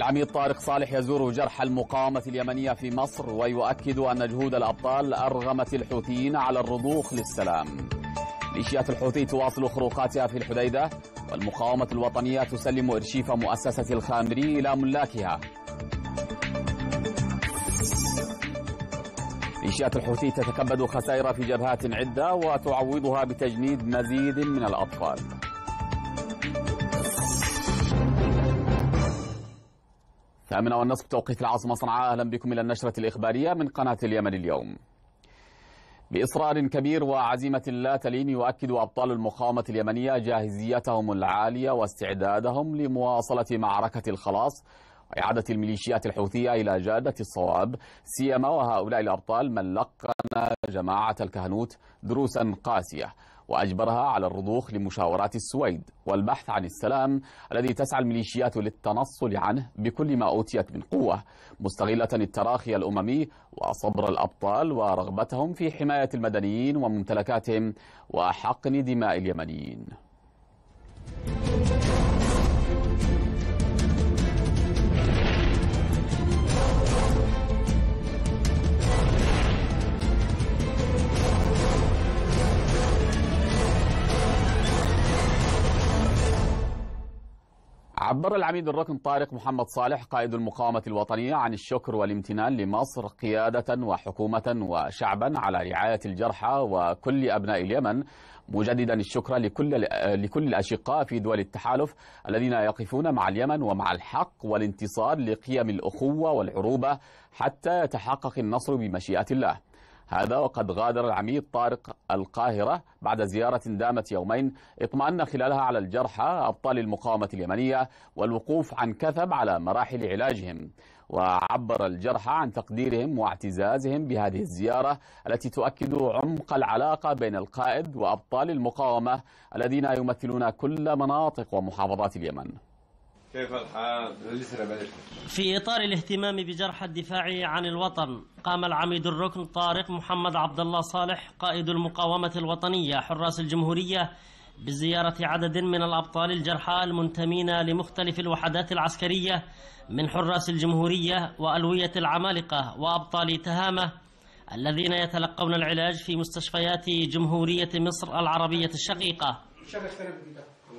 العميد طارق صالح يزور جرح المقاومة اليمنية في مصر ويؤكد أن جهود الأبطال أرغمت الحوثيين على الرضوخ للسلام ميليشيات الحوثي تواصل خروقاتها في الحديدة والمقاومة الوطنية تسلم إرشيف مؤسسة الخامري إلى ملاكها ميليشيات الحوثي تتكبد خسائر في جبهات عدة وتعوضها بتجنيد مزيد من الأطفال ثامنة والنصف توقيت العاصمة صنعاء أهلا بكم إلى النشرة الإخبارية من قناة اليمن اليوم بإصرار كبير وعزيمة لا تلين يؤكد أبطال المقاومة اليمنية جاهزيتهم العالية واستعدادهم لمواصلة معركة الخلاص وإعادة الميليشيات الحوثية إلى جادة الصواب سيما وهؤلاء الأبطال من لقن جماعة الكهنوت دروسا قاسية وأجبرها على الرضوخ لمشاورات السويد والبحث عن السلام الذي تسعى الميليشيات للتنصل عنه بكل ما أوتيت من قوة مستغلة التراخي الأممي وصبر الأبطال ورغبتهم في حماية المدنيين وممتلكاتهم وحقن دماء اليمنيين عبر العميد الركن طارق محمد صالح قائد المقاومة الوطنية عن الشكر والامتنان لمصر قيادة وحكومة وشعبا على رعاية الجرحى وكل أبناء اليمن مجددا الشكر لكل لكل الأشقاء في دول التحالف الذين يقفون مع اليمن ومع الحق والانتصار لقيم الأخوة والعروبة حتى يتحقق النصر بمشيئة الله هذا وقد غادر العميد طارق القاهرة بعد زيارة دامت يومين اطمأن خلالها على الجرحى أبطال المقاومة اليمنية والوقوف عن كثب على مراحل علاجهم وعبر الجرحى عن تقديرهم واعتزازهم بهذه الزيارة التي تؤكد عمق العلاقة بين القائد وأبطال المقاومة الذين يمثلون كل مناطق ومحافظات اليمن كيف الحال؟ في إطار الاهتمام بجرح الدفاع عن الوطن قام العميد الركن طارق محمد عبد الله صالح قائد المقاومة الوطنية حراس الجمهورية بزيارة عدد من الأبطال الجرحى المنتمين لمختلف الوحدات العسكرية من حراس الجمهورية وألوية العمالقة وأبطال تهامة الذين يتلقون العلاج في مستشفيات جمهورية مصر العربية الشقيقة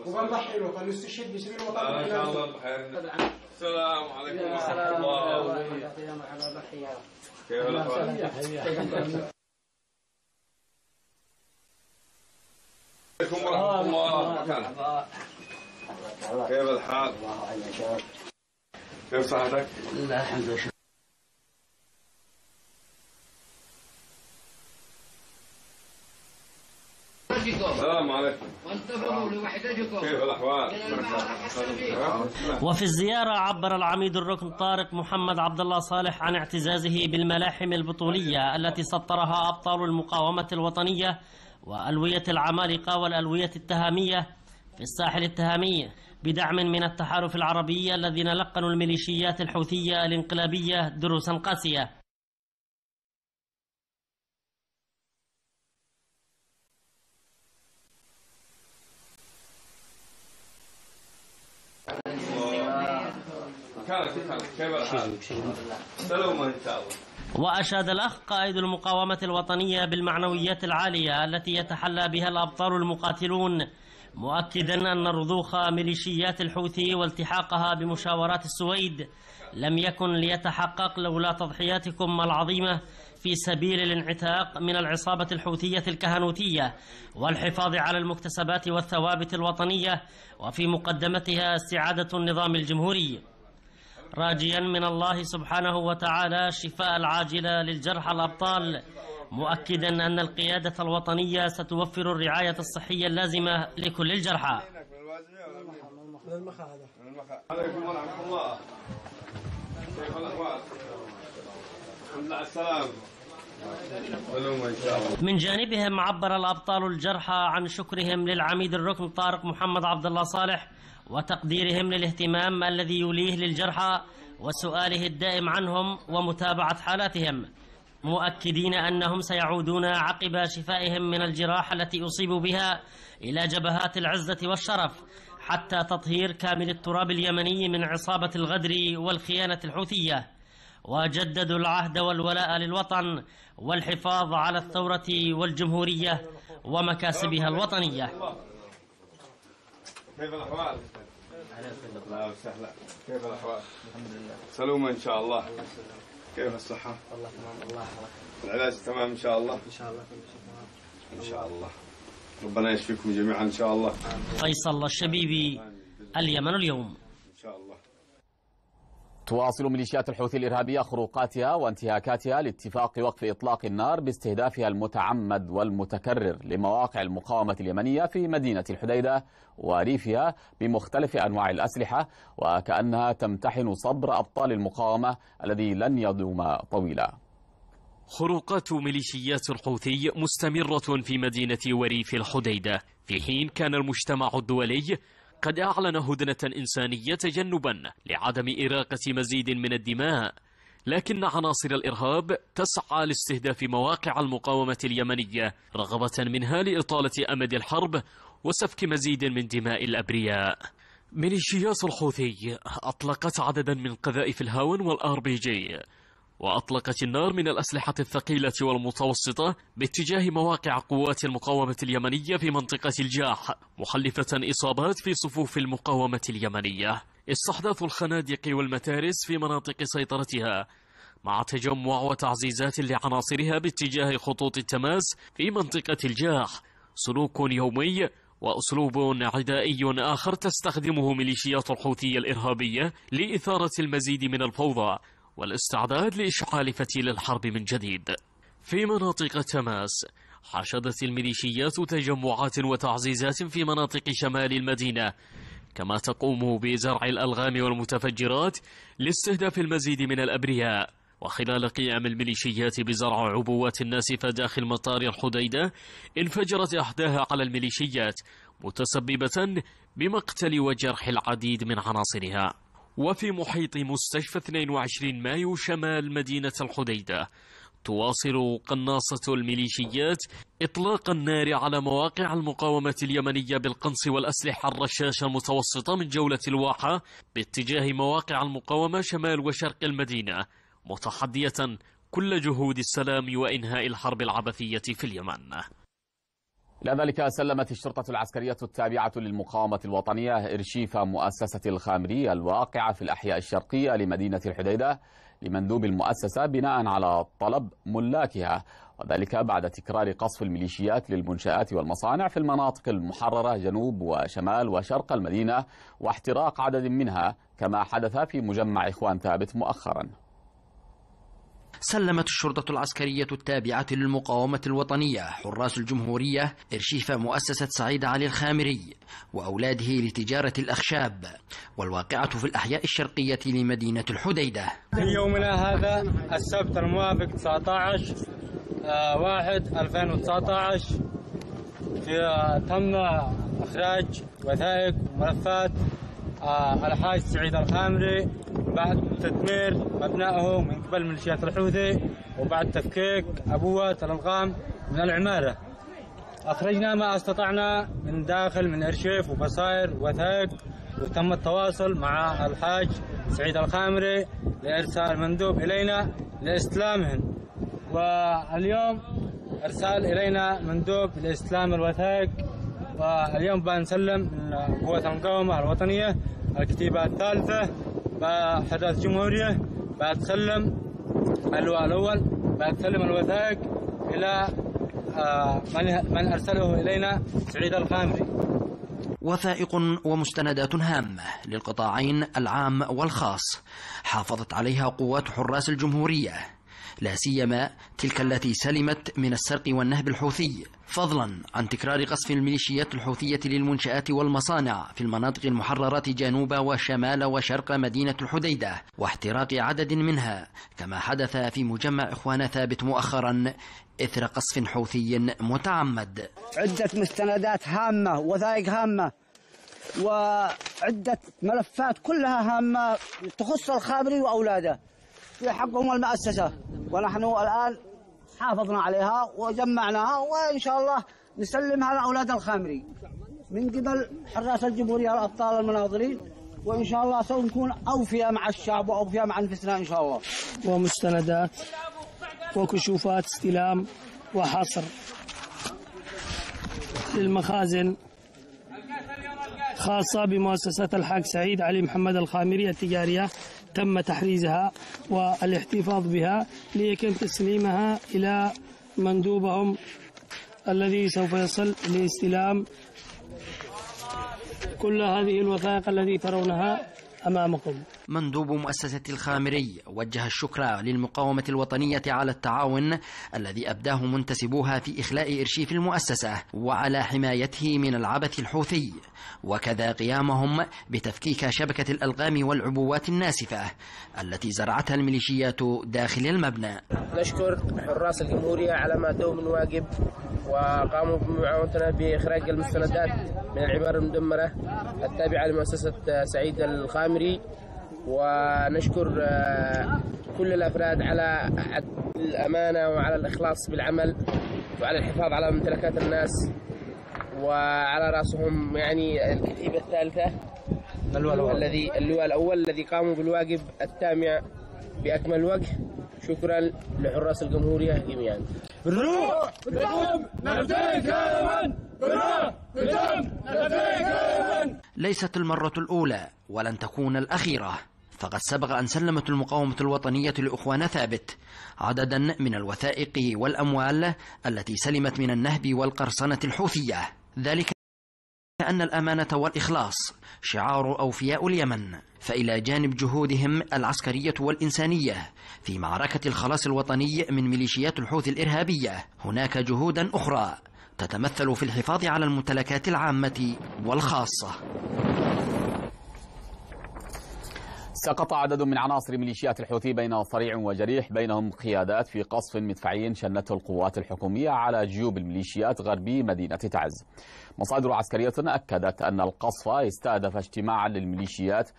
وبنضحي له فنستشهد بسبيل وطن آه، ان شاء الله السلام عليكم ورحمه الله وبركاته كيف الاحوال؟ ورحمه الله وبركاته كيف الحال؟ كيف صحتك؟ الحمد لله السلام عليكم لوحدتكم كيف الاحوال؟ وفي الزيارة عبر العميد الركن طارق محمد عبد الله صالح عن اعتزازه بالملاحم البطولية التي سطرها أبطال المقاومة الوطنية وألوية العمالقة والألوية التهامية في الساحل التهامي بدعم من التحالف العربي الذين لقنوا الميليشيات الحوثية الانقلابية دروسا قاسية وأشاد الأخ قائد المقاومة الوطنية بالمعنويات العالية التي يتحلى بها الأبطال المقاتلون مؤكدا أن رضوخ ميليشيات الحوثي والتحاقها بمشاورات السويد لم يكن ليتحقق لولا تضحياتكم العظيمة في سبيل الانعتاق من العصابة الحوثية الكهنوتية والحفاظ على المكتسبات والثوابت الوطنية وفي مقدمتها استعادة النظام الجمهوري راجيا من الله سبحانه وتعالى الشفاء العاجل للجرحى الأبطال مؤكدا أن القيادة الوطنية ستوفر الرعاية الصحية اللازمة لكل الجرحى من جانبهم عبر الأبطال الجرحى عن شكرهم للعميد الركن طارق محمد عبد الله صالح وتقديرهم للاهتمام الذي يوليه للجرحى وسؤاله الدائم عنهم ومتابعة حالاتهم مؤكدين أنهم سيعودون عقب شفائهم من الجراح التي أصيبوا بها إلى جبهات العزة والشرف حتى تطهير كامل التراب اليمني من عصابة الغدر والخيانة الحوثية وجددوا العهد والولاء للوطن والحفاظ على الثورة والجمهورية ومكاسبها الوطنية كيف الأحوال؟ الله وسهلا كيف الأحوال؟ الحمد لله سلومة إن شاء الله كيف الصحة؟ والله تمام الله يحفظك العلاج تمام إن شاء الله؟ إن شاء الله إن كل شيء تمام شاء الله ربنا يشفيكم جميعا إن شاء الله فيصل الشبيبي اليمن اليوم تواصل ميليشيات الحوثي الإرهابية خروقاتها وانتهاكاتها لاتفاق وقف إطلاق النار باستهدافها المتعمد والمتكرر لمواقع المقاومة اليمنية في مدينة الحديدة وريفها بمختلف أنواع الأسلحة وكأنها تمتحن صبر أبطال المقاومة الذي لن يدوم طويلا خروقات ميليشيات الحوثي مستمرة في مدينة وريف الحديدة في حين كان المجتمع الدولي قد أعلن هدنة إنسانية تجنبا لعدم إراقة مزيد من الدماء لكن عناصر الإرهاب تسعى لاستهداف مواقع المقاومة اليمنية رغبة منها لإطالة أمد الحرب وسفك مزيد من دماء الأبرياء ميليشيات الحوثي أطلقت عددا من قذائف الهاون والآر بي جي وأطلقت النار من الأسلحة الثقيلة والمتوسطة باتجاه مواقع قوات المقاومة اليمنية في منطقة الجاح مخلفة إصابات في صفوف المقاومة اليمنية استحداث الخنادق والمتارس في مناطق سيطرتها مع تجمع وتعزيزات لعناصرها باتجاه خطوط التماس في منطقة الجاح سلوك يومي وأسلوب عدائي آخر تستخدمه ميليشيات الحوثي الإرهابية لإثارة المزيد من الفوضى والاستعداد لإشعال فتيل الحرب من جديد في مناطق تماس حشدت الميليشيات تجمعات وتعزيزات في مناطق شمال المدينة كما تقوم بزرع الألغام والمتفجرات لاستهداف المزيد من الأبرياء وخلال قيام الميليشيات بزرع عبوات ناسفة داخل مطار الحديدة انفجرت أحداها على الميليشيات متسببة بمقتل وجرح العديد من عناصرها وفي محيط مستشفى 22 مايو شمال مدينة الحديدة تواصل قناصة الميليشيات إطلاق النار على مواقع المقاومة اليمنية بالقنص والأسلحة الرشاشة المتوسطة من جولة الواحة باتجاه مواقع المقاومة شمال وشرق المدينة متحدية كل جهود السلام وإنهاء الحرب العبثية في اليمن إلى ذلك سلمت الشرطة العسكرية التابعة للمقاومة الوطنية إرشيف مؤسسة الخامري الواقعة في الأحياء الشرقية لمدينة الحديدة لمندوب المؤسسة بناء على طلب ملاكها وذلك بعد تكرار قصف الميليشيات للمنشآت والمصانع في المناطق المحررة جنوب وشمال وشرق المدينة واحتراق عدد منها كما حدث في مجمع إخوان ثابت مؤخراً سلمت الشرطة العسكرية التابعة للمقاومة الوطنية حراس الجمهورية إرشيف مؤسسة سعيد علي الخامري وأولاده لتجارة الأخشاب والواقعة في الأحياء الشرقية لمدينة الحديدة في يومنا هذا السبت الموافق 19 آه، واحد 2019 آه، تم إخراج وثائق وملفات آه، الحاج سعيد الخامري بعد تدمير مبنائه من استقبال ميليشيات الحوثي وبعد تفكيك أبوة الألغام من العمارة أخرجنا ما استطعنا من داخل من أرشيف وبصائر وثائق وتم التواصل مع الحاج سعيد الخامري لإرسال مندوب إلينا لإستلامهن واليوم إرسال إلينا مندوب لاستلام الوثائق واليوم بنسلم من قوة المقاومة الوطنية الكتيبة الثالثة بحدث جمهورية بتسلم اللواء الأول سلم الوثائق إلى آه، من من أرسله إلينا سعيد الخامري وثائق ومستندات هامة للقطاعين العام والخاص حافظت عليها قوات حراس الجمهورية لا سيما تلك التي سلمت من السرق والنهب الحوثي فضلا عن تكرار قصف الميليشيات الحوثية للمنشآت والمصانع في المناطق المحررة جنوب وشمال وشرق مدينة الحديدة واحتراق عدد منها كما حدث في مجمع إخوان ثابت مؤخرا إثر قصف حوثي متعمد عدة مستندات هامة وثائق هامة وعدة ملفات كلها هامة تخص الخابري وأولاده في حقهم المؤسسة ونحن الآن حافظنا عليها وجمعناها وإن شاء الله نسلمها لأولاد الخامري من قبل حراس الجمهورية الأبطال المناظرين وإن شاء الله سوف نكون أوفياء مع الشعب وأوفياء مع أنفسنا إن شاء الله ومستندات وكشوفات استلام وحصر للمخازن خاصة بمؤسسة الحاج سعيد علي محمد الخامري التجارية تم تحريزها والاحتفاظ بها ليتم تسليمها إلى مندوبهم الذي سوف يصل لاستلام كل هذه الوثائق التي ترونها أمامكم مندوب مؤسسة الخامري وجه الشكر للمقاومة الوطنية على التعاون الذي أبداه منتسبوها في إخلاء إرشيف المؤسسة وعلى حمايته من العبث الحوثي وكذا قيامهم بتفكيك شبكة الألغام والعبوات الناسفة التي زرعتها الميليشيات داخل المبنى نشكر حراس الجمهورية على ما دوم من واجب وقاموا بمعاونتنا بإخراج المستندات من العبارة المدمرة التابعة لمؤسسة سعيد الخامري ونشكر آه، كل الأفراد على الأمانة وعلى الإخلاص بالعمل وعلى الحفاظ على ممتلكات الناس وعلى رأسهم يعني الكتيبة الثالثة الذي اللواء الأول الذي قاموا بالواجب التامع بأكمل وجه شكرا لحراس الجمهورية جميعا بالروح بالدم نبتلك من بالروح بالدم نبتلك من ليست المرة الأولى ولن تكون الأخيرة فقد سبق أن سلمت المقاومة الوطنية لأخوان ثابت عددا من الوثائق والأموال التي سلمت من النهب والقرصنة الحوثية ذلك أن الأمانة والإخلاص شعار أوفياء اليمن فإلى جانب جهودهم العسكرية والإنسانية في معركة الخلاص الوطني من ميليشيات الحوثي الإرهابية هناك جهودا أخرى تتمثل في الحفاظ على الممتلكات العامة والخاصة سقط عدد من عناصر ميليشيات الحوثي بين صريع وجريح بينهم قيادات في قصف مدفعي شنته القوات الحكومية على جيوب الميليشيات غربي مدينة تعز مصادر عسكرية أكدت أن القصف استهدف اجتماعا للميليشيات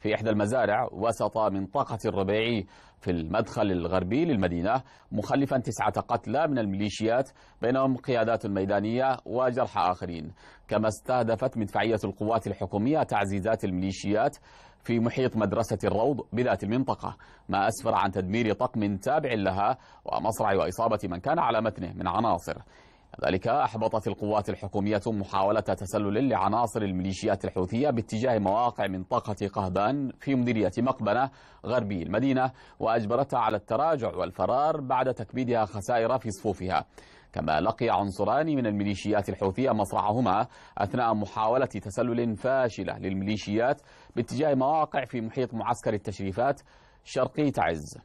في إحدى المزارع وسط منطقة الربيعي في المدخل الغربي للمدينة مخلفا تسعة قتلى من الميليشيات بينهم قيادات ميدانية وجرحى آخرين كما استهدفت مدفعية القوات الحكومية تعزيزات الميليشيات في محيط مدرسة الروض بذات المنطقة ما أسفر عن تدمير طقم تابع لها ومصرع وإصابة من كان على متنه من عناصر ذلك أحبطت القوات الحكومية محاولة تسلل لعناصر الميليشيات الحوثية باتجاه مواقع منطقة قهبان في مديرية مقبنة غربي المدينة وأجبرتها على التراجع والفرار بعد تكبيدها خسائر في صفوفها كما لقي عنصران من الميليشيات الحوثية مصرعهما أثناء محاولة تسلل فاشلة للميليشيات باتجاه مواقع في محيط معسكر التشريفات شرقي تعز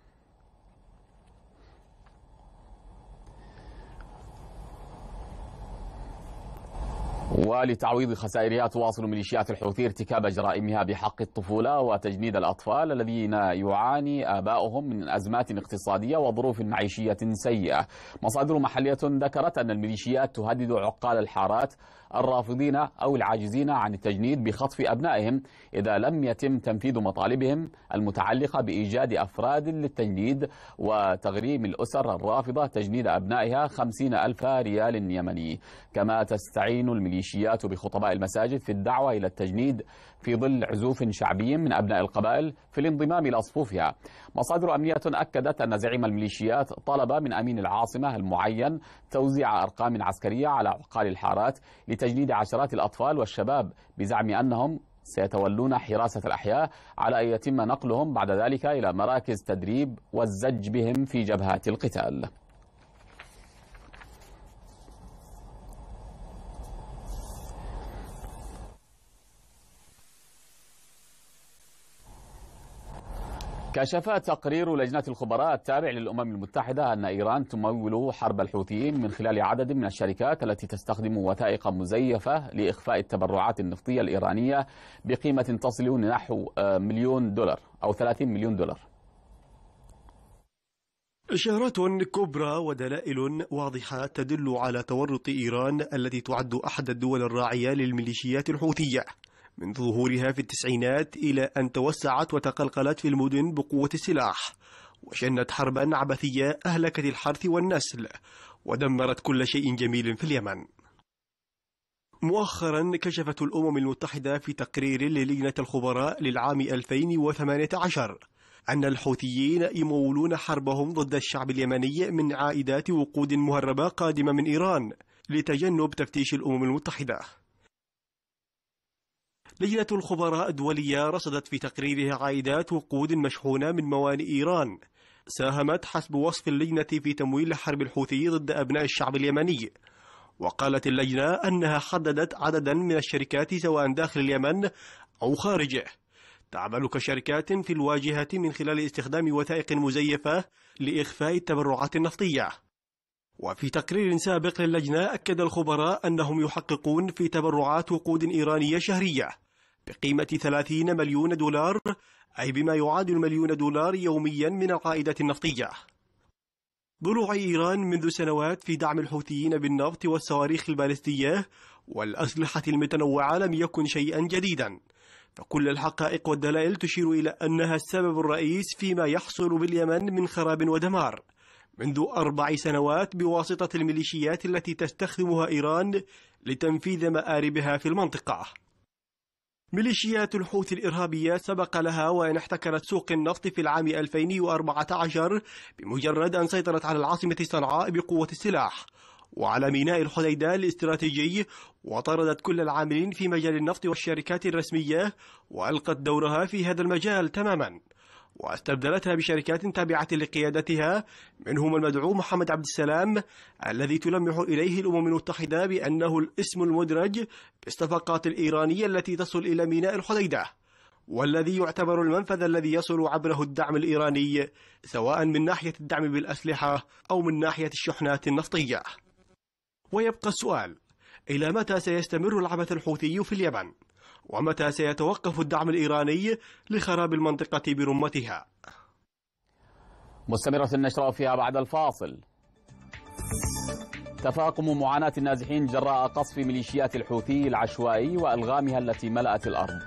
ولتعويض خسائرها تواصل ميليشيات الحوثي ارتكاب جرائمها بحق الطفولة وتجنيد الأطفال الذين يعاني آباؤهم من أزمات اقتصادية وظروف معيشية سيئة مصادر محلية ذكرت أن الميليشيات تهدد عقال الحارات الرافضين أو العاجزين عن التجنيد بخطف أبنائهم إذا لم يتم تنفيذ مطالبهم المتعلقة بإيجاد أفراد للتجنيد وتغريم الأسر الرافضة تجنيد أبنائها خمسين ألف ريال يمني كما تستعين الميليشيات الميليشيات وبخطباء المساجد في الدعوة إلى التجنيد في ظل عزوف شعبي من أبناء القبائل في الانضمام إلى صفوفها مصادر أمنية أكدت أن زعيم الميليشيات طلب من أمين العاصمة المعين توزيع أرقام عسكرية على عقال الحارات لتجنيد عشرات الأطفال والشباب بزعم أنهم سيتولون حراسة الأحياء على أن يتم نقلهم بعد ذلك إلى مراكز تدريب والزج بهم في جبهات القتال كشف تقرير لجنة الخبراء التابع للأمم المتحدة أن إيران تمول حرب الحوثيين من خلال عدد من الشركات التي تستخدم وثائق مزيفة لإخفاء التبرعات النفطية الإيرانية بقيمة تصل نحو آه، مليون دولار أو 30 مليون دولار إشارات كبرى ودلائل واضحة تدل على تورط إيران التي تعد أحد الدول الراعية للميليشيات الحوثية من ظهورها في التسعينات إلى أن توسعت وتقلقلت في المدن بقوة السلاح وشنت حربا عبثية أهلكت الحرث والنسل ودمرت كل شيء جميل في اليمن مؤخرا كشفت الأمم المتحدة في تقرير للجنة الخبراء للعام 2018 أن الحوثيين يمولون حربهم ضد الشعب اليمني من عائدات وقود مهربة قادمة من إيران لتجنب تفتيش الأمم المتحدة لجنة الخبراء الدولية رصدت في تقريرها عائدات وقود مشحونة من موانئ إيران ساهمت حسب وصف اللجنة في تمويل حرب الحوثي ضد أبناء الشعب اليمني وقالت اللجنة أنها حددت عددا من الشركات سواء داخل اليمن أو خارجه تعمل كشركات في الواجهة من خلال استخدام وثائق مزيفة لإخفاء التبرعات النفطية وفي تقرير سابق للجنة أكد الخبراء أنهم يحققون في تبرعات وقود إيرانية شهرية بقيمة 30 مليون دولار أي بما يعادل مليون دولار يوميا من القائدة النفطية ضلوع إيران منذ سنوات في دعم الحوثيين بالنفط والصواريخ البالستية والأسلحة المتنوعة لم يكن شيئا جديدا فكل الحقائق والدلائل تشير إلى أنها السبب الرئيس فيما يحصل باليمن من خراب ودمار منذ أربع سنوات بواسطة الميليشيات التي تستخدمها إيران لتنفيذ مآربها في المنطقة ميليشيات الحوثي الإرهابية سبق لها وأن احتكرت سوق النفط في العام 2014 بمجرد أن سيطرت على العاصمة صنعاء بقوة السلاح وعلى ميناء الحديدة الاستراتيجي وطردت كل العاملين في مجال النفط والشركات الرسمية وألقت دورها في هذا المجال تماما واستبدلتها بشركات تابعة لقيادتها منهم المدعو محمد عبد السلام الذي تلمح إليه الأمم المتحدة بأنه الاسم المدرج بالصفقات الإيرانية التي تصل إلى ميناء الحديدة والذي يعتبر المنفذ الذي يصل عبره الدعم الإيراني سواء من ناحية الدعم بالأسلحة أو من ناحية الشحنات النفطية ويبقى السؤال إلى متى سيستمر العبث الحوثي في اليمن؟ ومتى سيتوقف الدعم الإيراني لخراب المنطقة برمتها مستمرة النشرة فيها بعد الفاصل تفاقم معاناة النازحين جراء قصف ميليشيات الحوثي العشوائي وألغامها التي ملأت الأرض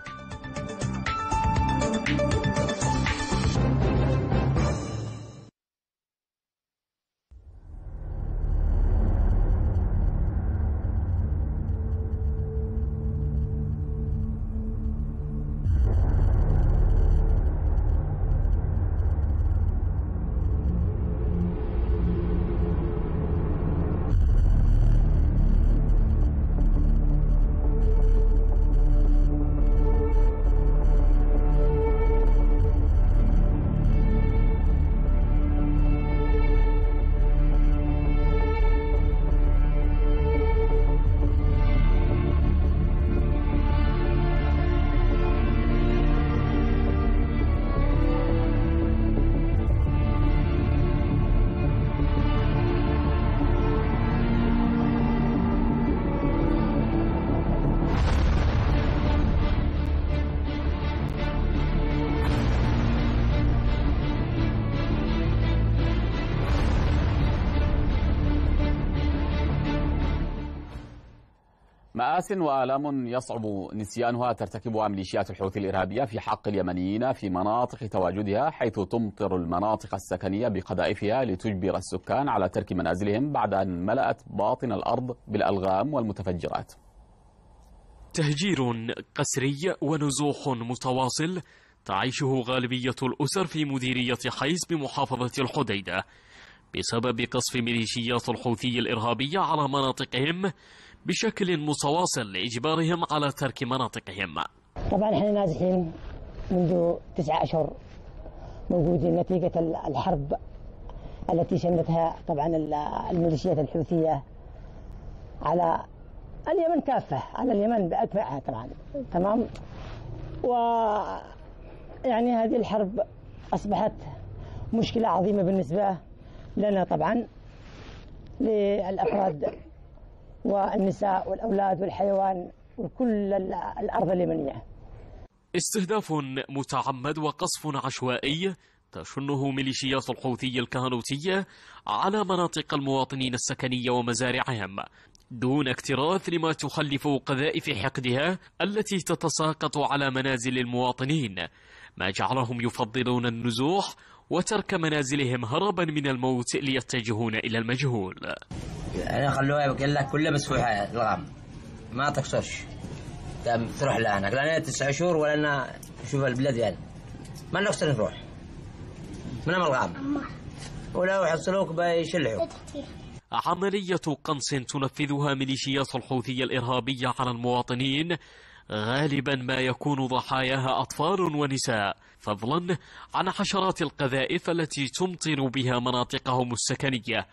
مآس وآلام يصعب نسيانها ترتكبها ميليشيات الحوثي الإرهابية في حق اليمنيين في مناطق تواجدها حيث تمطر المناطق السكنية بقذائفها لتجبر السكان على ترك منازلهم بعد أن ملأت باطن الأرض بالألغام والمتفجرات تهجير قسري ونزوح متواصل تعيشه غالبية الأسر في مديرية حيز بمحافظة الحديدة بسبب قصف ميليشيات الحوثي الإرهابية على مناطقهم بشكل متواصل لإجبارهم على ترك مناطقهم طبعا احنا نازحين منذ تسعة أشهر موجودين نتيجة الحرب التي شنتها طبعا الميليشيات الحوثية على اليمن كافة على اليمن بأتباعها طبعا تمام و يعني هذه الحرب أصبحت مشكلة عظيمة بالنسبة لنا طبعا للأفراد والنساء والأولاد والحيوان وكل الأرض اليمنية استهداف متعمد وقصف عشوائي تشنه ميليشيات الحوثي الكهنوتية على مناطق المواطنين السكنية ومزارعهم دون اكتراث لما تخلف قذائف حقدها التي تتساقط على منازل المواطنين ما جعلهم يفضلون النزوح وترك منازلهم هربا من الموت ليتجهون إلى المجهول يعني خلوها كلها كلها مسفوحة الغام ما تقصرش تروح لهناك لأن تسع شهور ولا لنا شوف البلاد يعني ما نقصر نروح من الغام ولو حصلوك بيشلعوك عملية قنص تنفذها ميليشيات الحوثية الإرهابية على المواطنين غالبا ما يكون ضحاياها أطفال ونساء فضلا عن حشرات القذائف التي تمطر بها مناطقهم السكنية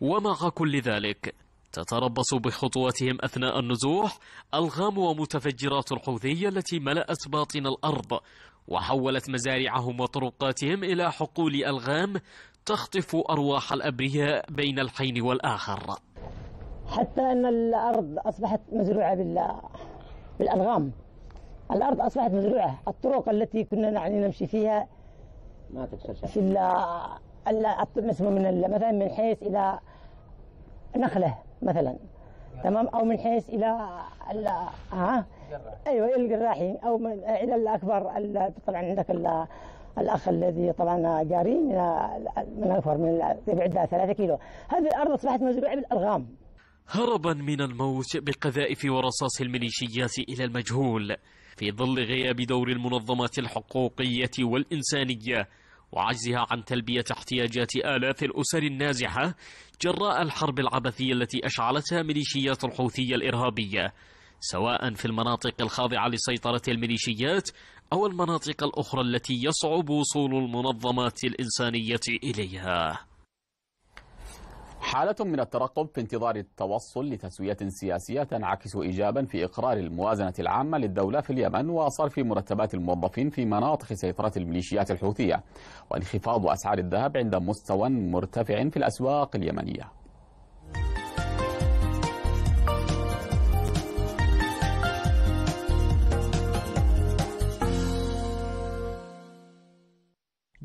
ومع كل ذلك تتربص بخطواتهم أثناء النزوح ألغام ومتفجرات الحوثية التي ملأت باطن الأرض وحولت مزارعهم وطرقاتهم إلى حقول ألغام تخطف أرواح الأبرياء بين الحين والآخر حتى أن الأرض أصبحت مزروعة بالألغام الأرض أصبحت مزروعة الطرق التي كنا يعني نمشي فيها ما تكسر شيء في اسمه من مثلا من حيث إلى نخلة مثلا تمام أو من حيث إلى ها أيوة إلى الجراحي أو من إلى الأكبر طبعا عندك الأخ الذي طبعا جاري من من الأكبر من بعدها ثلاثة كيلو هذه الأرض أصبحت مزروعة بالأرغام هربا من الموت بقذائف ورصاص الميليشيات إلى المجهول في ظل غياب دور المنظمات الحقوقية والإنسانية وعجزها عن تلبية احتياجات آلاف الأسر النازحة جراء الحرب العبثية التي أشعلتها ميليشيات الحوثية الإرهابية سواء في المناطق الخاضعة لسيطرة الميليشيات أو المناطق الأخرى التي يصعب وصول المنظمات الإنسانية إليها حالة من الترقب في انتظار التوصل لتسوية سياسية تنعكس إيجابا في إقرار الموازنة العامة للدولة في اليمن وصرف مرتبات الموظفين في مناطق سيطرة الميليشيات الحوثية وانخفاض أسعار الذهب عند مستوى مرتفع في الأسواق اليمنية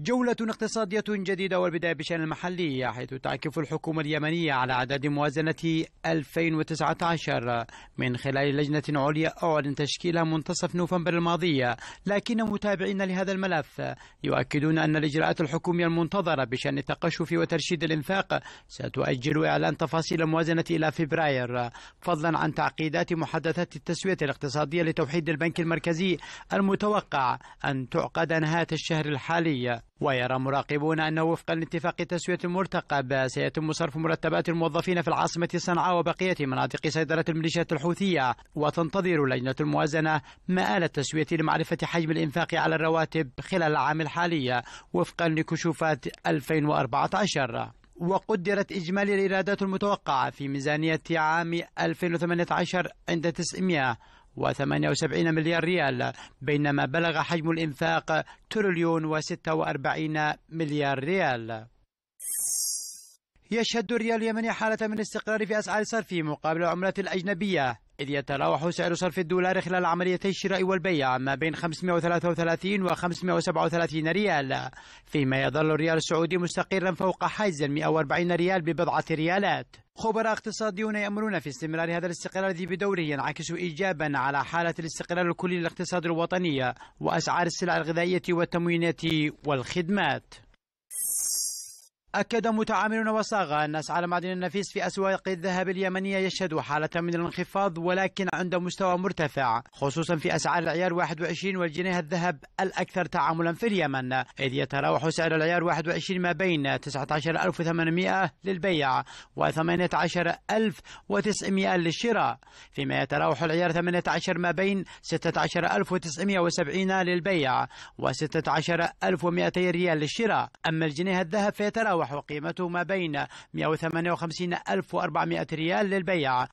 جولة اقتصادية جديدة والبداية بشأن المحلي حيث تعكف الحكومة اليمنية على أعداد موازنة 2019 من خلال لجنة عليا أعلن تشكيلها منتصف نوفمبر الماضية لكن متابعين لهذا الملف يؤكدون أن الإجراءات الحكومية المنتظرة بشأن التقشف وترشيد الإنفاق ستؤجل إعلان تفاصيل الموازنة إلى فبراير فضلا عن تعقيدات محادثات التسوية الاقتصادية لتوحيد البنك المركزي المتوقع أن تعقد نهاية الشهر الحالي ويرى مراقبون أنه وفقا لاتفاق التسوية المرتقب سيتم صرف مرتبات الموظفين في العاصمة صنعاء وبقية مناطق سيطرة الميليشيات الحوثية وتنتظر لجنة الموازنة مآل التسوية لمعرفة حجم الإنفاق على الرواتب خلال العام الحالي وفقا لكشوفات 2014 وقدرت إجمالي الإيرادات المتوقعة في ميزانية عام 2018 عند 900 و78 مليار ريال بينما بلغ حجم الإنفاق تريليون و46 مليار ريال يشهد الريال اليمني حالة من استقرار في أسعار صرفه مقابل العملات الأجنبية إذ يتراوح سعر صرف الدولار خلال عمليتي الشراء والبيع ما بين 533 و 537 ريال فيما يظل الريال السعودي مستقرا فوق حيز 140 ريال ببضعة ريالات خبراء اقتصاديون يأمرون في استمرار هذا الاستقرار الذي بدوره ينعكس إيجابا على حالة الاستقرار الكلي للاقتصاد الوطني وأسعار السلع الغذائية والتموينات والخدمات أكد متعاملون وصاغة أن أسعار معدن النفيس في أسواق الذهب اليمنية يشهد حالة من الانخفاض ولكن عند مستوى مرتفع خصوصا في أسعار العيار 21 والجنيه الذهب الأكثر تعاملا في اليمن إذ يتراوح سعر العيار 21 ما بين 19800 للبيع و 18900 للشراء فيما يتراوح العيار 18 ما بين 16970 للبيع و 16200 ريال للشراء أما الجنيه الذهب فيتراوح تتراوح وقيمته ما بين 158400 ريال للبيع و151200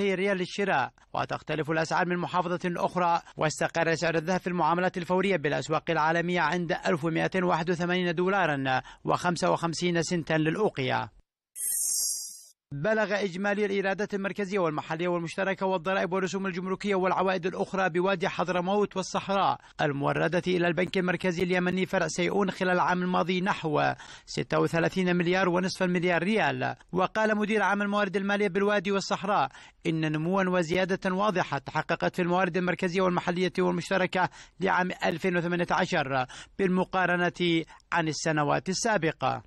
ريال للشراء وتختلف الأسعار من محافظة أخرى واستقر سعر الذهب في المعاملات الفورية بالأسواق العالمية عند 1281 دولارا و55 سنتا للأوقية بلغ إجمالي الإيرادات المركزية والمحلية والمشتركة والضرائب والرسوم الجمركية والعوائد الأخرى بوادي حضرموت والصحراء الموردة إلى البنك المركزي اليمني فرع سيئون خلال العام الماضي نحو 36 مليار ونصف المليار ريال وقال مدير عام الموارد المالية بالوادي والصحراء إن نموا وزيادة واضحة تحققت في الموارد المركزية والمحلية والمشتركة لعام 2018 بالمقارنة عن السنوات السابقة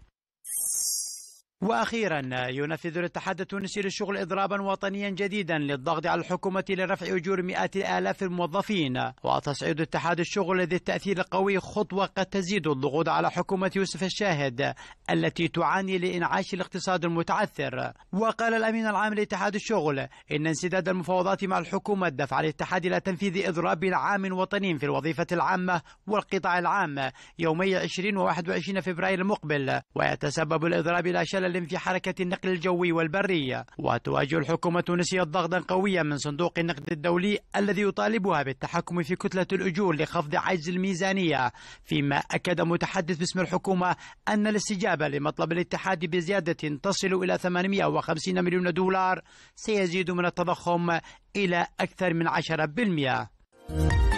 واخيرا ينفذ الاتحاد التونسي للشغل اضرابا وطنيا جديدا للضغط على الحكومه لرفع اجور مئات الالاف الموظفين وتصعيد اتحاد الشغل ذي التاثير القوي خطوه قد تزيد الضغوط على حكومه يوسف الشاهد التي تعاني لانعاش الاقتصاد المتعثر وقال الامين العام لاتحاد الشغل ان انسداد المفاوضات مع الحكومه دفع الاتحاد الى تنفيذ اضراب عام وطني في الوظيفه العامه والقطاع العام يومي 20 و21 فبراير المقبل ويتسبب الاضراب الى شلل متكلم في حركة النقل الجوي والبري وتواجه الحكومة التونسية ضغطا قويا من صندوق النقد الدولي الذي يطالبها بالتحكم في كتلة الأجور لخفض عجز الميزانية فيما أكد متحدث باسم الحكومة أن الاستجابة لمطلب الاتحاد بزيادة تصل إلى 850 مليون دولار سيزيد من التضخم إلى أكثر من 10%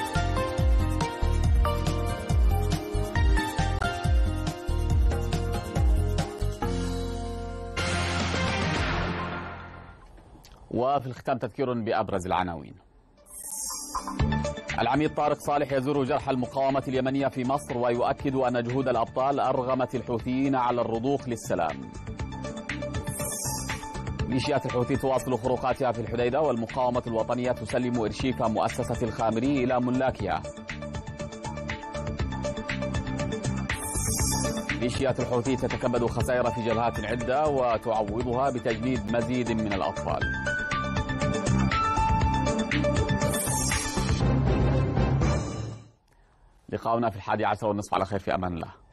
وفي الختام تذكير بأبرز العناوين العميد طارق صالح يزور جرح المقاومة اليمنية في مصر ويؤكد أن جهود الأبطال أرغمت الحوثيين على الرضوخ للسلام ميليشيات الحوثي تواصل خروقاتها في الحديدة والمقاومة الوطنية تسلم إرشيف مؤسسة الخامري إلى ملاكها ميليشيات الحوثي تتكبد خسائر في جبهات عدة وتعوضها بتجنيد مزيد من الأطفال لقاؤنا في الحادي عشر والنصف على خير في أمان الله